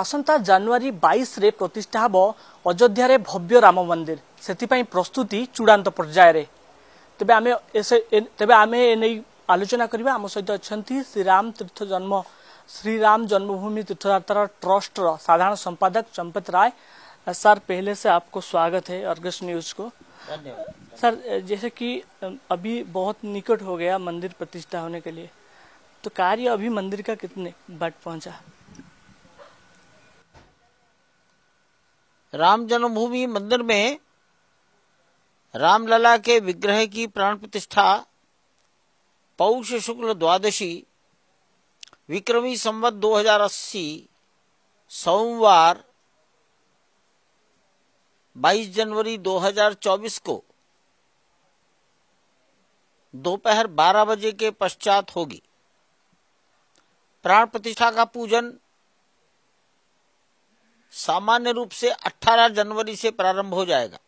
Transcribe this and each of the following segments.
आसंता ଜାନୁଆରୀ bash रे प्रतिष्ठा हाब ଭବ୍ୟ भव्य राम मंदिर से प्रस्तुति चूड़ा पर्याय तेज आम एने आलोचना ନେଇ आम सहित अच्छा ସହିତ ଅଛନ୍ତି ଶ୍ରୀରାମ ତୀର୍ଥ ଜନ୍ମ श्रीराम जन्मभूमि तीर्थयात्रा ट्रस्ट साधारण संपादक चंपत राय सर पहले से आपको स्वागत है अर्गस न्यूज को सर जैसे कि अभी बहुत निकट हो गया मंदिर प्रतिष्ठा होने के लिए तो कार्य अभी मंदिर का कितने बट पहुंचा राम जन्मभूमि मंदिर में रामलला के विग्रह की प्राण प्रतिष्ठा पौष शुक्ल द्वादशी विक्रमी संवत 2080 सोमवार 22 जनवरी 2024 को दोपहर 12 बजे के पश्चात होगी प्राण प्रतिष्ठा का पूजन सामान्य रूप से 18 जनवरी से प्रारंभ हो जाएगा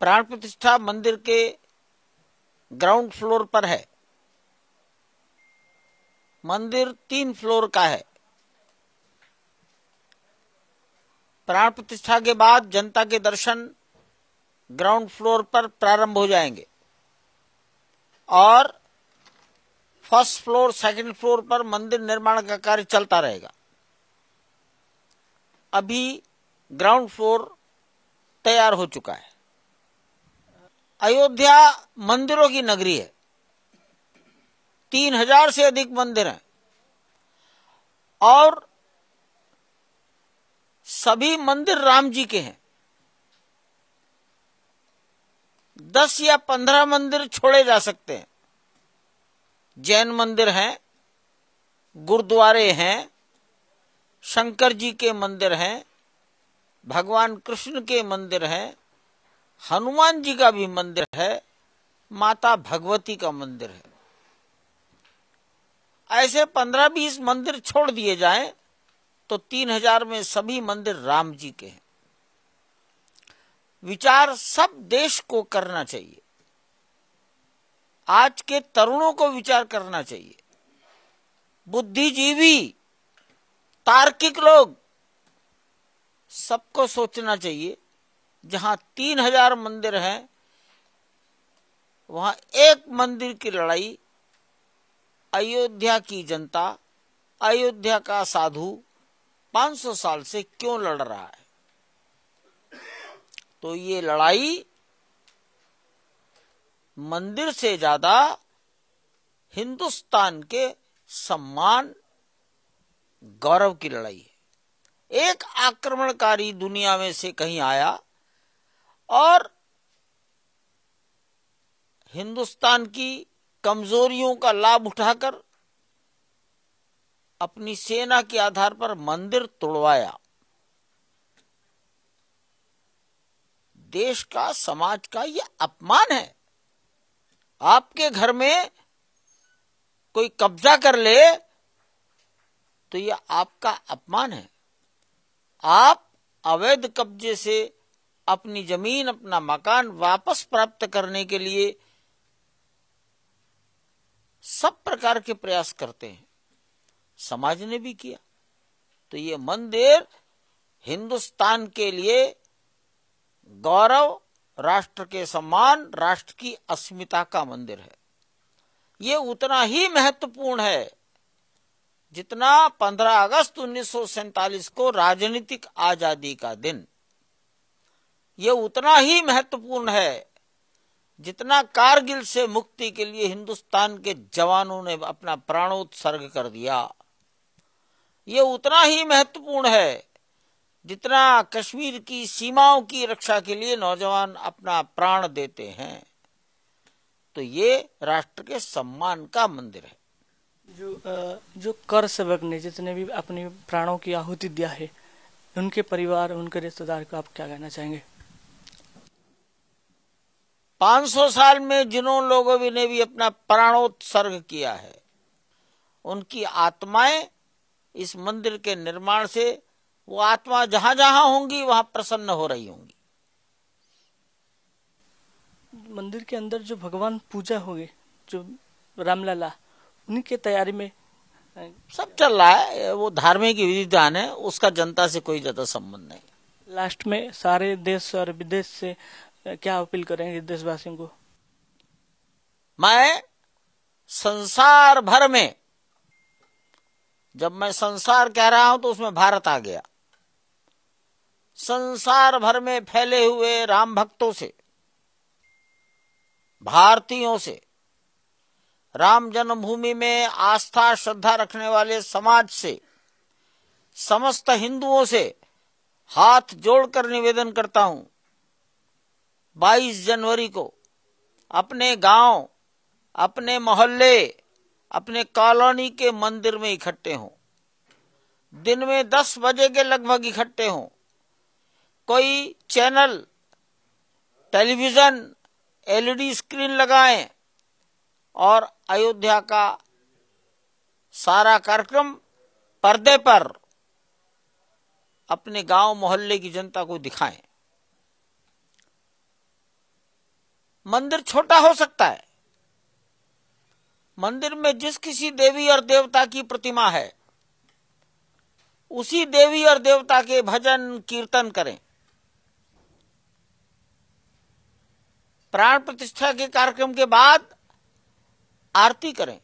प्राण प्रतिष्ठा मंदिर के ग्राउंड फ्लोर पर है मंदिर तीन फ्लोर का है प्राण प्रतिष्ठा के बाद जनता के दर्शन ग्राउंड फ्लोर पर प्रारंभ हो जाएंगे और फर्स्ट फ्लोर सेकंड फ्लोर पर मंदिर निर्माण का कार्य चलता रहेगा अभी ग्राउंड फ्लोर तैयार हो चुका है अयोध्या मंदिरों की नगरी है तीन हजार से अधिक मंदिर हैं और सभी मंदिर राम जी के हैं दस या पंद्रह मंदिर छोड़े जा सकते हैं जैन मंदिर हैं गुरुद्वारे हैं शंकर जी के मंदिर हैं भगवान कृष्ण के मंदिर हैं हनुमान जी का भी मंदिर है माता भगवती का मंदिर है ऐसे पंद्रह बीस मंदिर छोड़ दिए जाएं तो तीन हजार में सभी मंदिर राम जी के हैं विचार सब देश को करना चाहिए आज के तरुणों को विचार करना चाहिए बुद्धिजीवी तार्किक लोग सबको सोचना चाहिए जहां तीन हजार मंदिर हैं वहां एक मंदिर की लड़ाई अयोध्या की जनता अयोध्या का साधु 500 साल से क्यों लड़ रहा है तो ये लड़ाई मंदिर से ज्यादा हिंदुस्तान के सम्मान गौरव की लड़ाई है एक आक्रमणकारी दुनिया में से कहीं आया और हिंदुस्तान की कमजोरियों का लाभ उठाकर अपनी सेना के आधार पर मंदिर तोड़वाया देश का समाज का यह अपमान है आपके घर में कोई कब्जा कर ले तो यह आपका अपमान है आप अवैध कब्जे से अपनी जमीन अपना मकान वापस प्राप्त करने के लिए सब प्रकार के प्रयास करते हैं समाज ने भी किया तो ये मंदिर हिंदुस्तान के लिए गौरव राष्ट्र के सम्मान राष्ट्र की अस्मिता का मंदिर है ये उतना ही महत्वपूर्ण है जितना 15 अगस्त उन्नीस को राजनीतिक आजादी का दिन ये उतना ही महत्वपूर्ण है जितना कारगिल से मुक्ति के लिए हिंदुस्तान के जवानों ने अपना प्राणोत्सर्ग कर दिया ये उतना ही महत्वपूर्ण है जितना कश्मीर की सीमाओं की रक्षा के लिए नौजवान अपना प्राण देते हैं तो ये राष्ट्र के सम्मान का मंदिर है जो जो कर सेवक ने जितने भी अपने प्राणों की आहुति दिया है उनके परिवार उनके रिश्तेदार को आप क्या कहना चाहेंगे 500 साल में जिन्हों लोगों ने भी अपना प्राणोत्सर्ग किया है उनकी आत्माएं इस मंदिर के निर्माण से वो आत्मा जहां जहां होंगी वहां प्रसन्न हो रही होंगी मंदिर के अंदर जो भगवान पूजा हो जो रामलला उन्हीं के तैयारी में सब चल रहा है वो धार्मिक विधि है उसका जनता से कोई ज्यादा संबंध नहीं लास्ट में सारे देश और विदेश से क्या अपील करेंगे देशवासियों को मैं संसार भर में जब मैं संसार कह रहा हूं तो उसमें भारत आ गया संसार भर में फैले हुए राम भक्तों से भारतीयों से राम जन्मभूमि में आस्था श्रद्धा रखने वाले समाज से समस्त हिंदुओं से हाथ जोड़कर निवेदन करता हूं 22 जनवरी को अपने गांव अपने मोहल्ले अपने कॉलोनी के मंदिर में इकट्ठे हों दिन में 10 बजे के लगभग इकट्ठे हों कोई चैनल टेलीविजन एलईडी स्क्रीन लगाएं और अयोध्या का सारा कार्यक्रम पर्दे पर अपने गांव मोहल्ले की जनता को दिखाएं मंदिर छोटा हो सकता है मंदिर में जिस किसी देवी और देवता की प्रतिमा है उसी देवी और देवता के भजन कीर्तन करें प्राण प्रतिष्ठा के कार्यक्रम के बाद आरती करें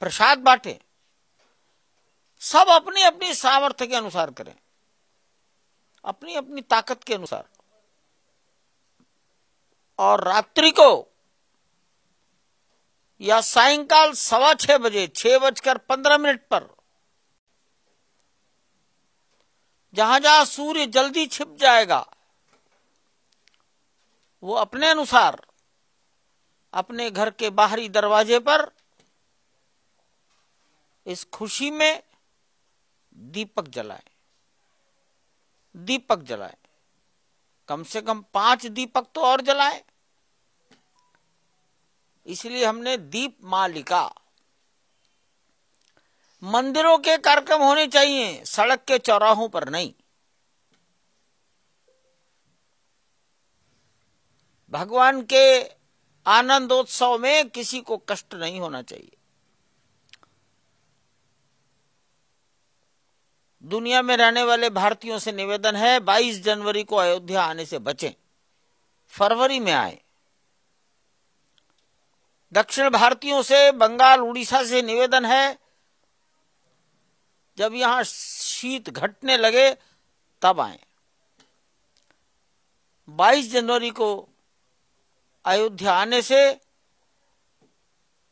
प्रसाद बांटे सब अपनी अपनी सामर्थ्य के अनुसार करें अपनी अपनी ताकत के अनुसार और रात्रि को या सायंकाल सवा छह बजे छह बजकर पंद्रह मिनट पर जहां जहां सूर्य जल्दी छिप जाएगा वो अपने अनुसार अपने घर के बाहरी दरवाजे पर इस खुशी में दीपक जलाए दीपक जलाए कम से कम पांच दीपक तो और जलाए इसलिए हमने दीप मालिका मंदिरों के कार्यक्रम होने चाहिए सड़क के चौराहों पर नहीं भगवान के आनंदोत्सव में किसी को कष्ट नहीं होना चाहिए दुनिया में रहने वाले भारतीयों से निवेदन है 22 जनवरी को अयोध्या आने से बचें फरवरी में आए दक्षिण भारतीयों से बंगाल उड़ीसा से निवेदन है जब यहां शीत घटने लगे तब आए 22 जनवरी को अयोध्या आने से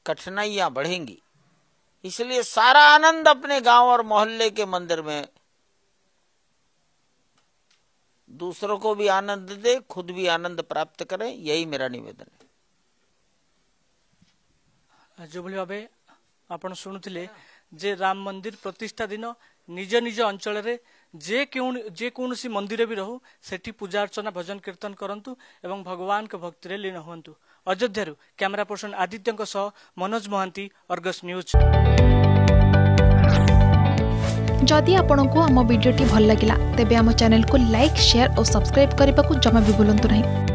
कठिनाइयां बढ़ेंगी इसलिए सारा आनंद अपने गांव और मोहल्ले के मंदिर में दूसरों को भी आनंद दे खुद भी आनंद प्राप्त करें यही मेरा निवेदन है जो बोले बाबे आप शुणुले ଯେ ରାମ ମନ୍ଦିର ପ୍ରତିଷ୍ଠା ଦିନ ନିଜ ନିଜ ଅଞ୍ଚଳରେ ଯେ କେଉଁ ଯେକୌଣସି ମନ୍ଦିର ବି ରହୁ ସେଠି ପୂଜା ଅର୍ଚ୍ଚନା ଭଜନ କୀର୍ତ୍ତନ କରନ୍ତୁ ଏବଂ ଭଗବାନଙ୍କ ଭକ୍ତିରେ ଲୀନ ହୁଅନ୍ତୁ ଅଯୋଧ୍ୟାରୁ କ୍ୟାମେରା ପର୍ସନ ଆଦିତ୍ୟଙ୍କ ସହ ମନୋଜ ମହାନ୍ତି ଅର୍ଗସ୍ ନ୍ୟୁଜ୍ ଯଦି ଆପଣଙ୍କୁ ଆମ ଭିଡ଼ିଓଟି ଭଲ ଲାଗିଲା ତେବେ ଆମ ଚ୍ୟାନେଲକୁ ଲାଇକ୍ ସେୟାର ଓ ସବସ୍କ୍ରାଇବ୍ କରିବାକୁ ଜମା ବି ଭୁଲନ୍ତୁ ନାହିଁ